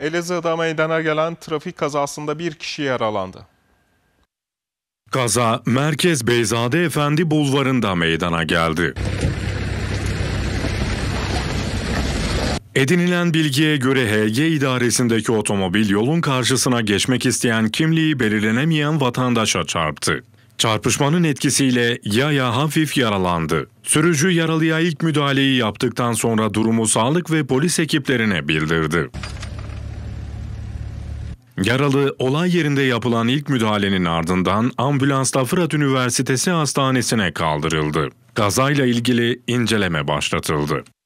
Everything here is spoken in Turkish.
Elazığ'da meydana gelen trafik kazasında bir kişi yaralandı. Kaza Merkez Beyzade Efendi Bulvarı'nda meydana geldi. Edinilen bilgiye göre HG idaresindeki otomobil yolun karşısına geçmek isteyen kimliği belirlenemeyen vatandaşa çarptı. Çarpışmanın etkisiyle Yaya hafif yaralandı. Sürücü yaralıya ilk müdahaleyi yaptıktan sonra durumu sağlık ve polis ekiplerine bildirdi. Yaralı olay yerinde yapılan ilk müdahalenin ardından ambulansla Fırat Üniversitesi Hastanesi'ne kaldırıldı. Kazayla ilgili inceleme başlatıldı.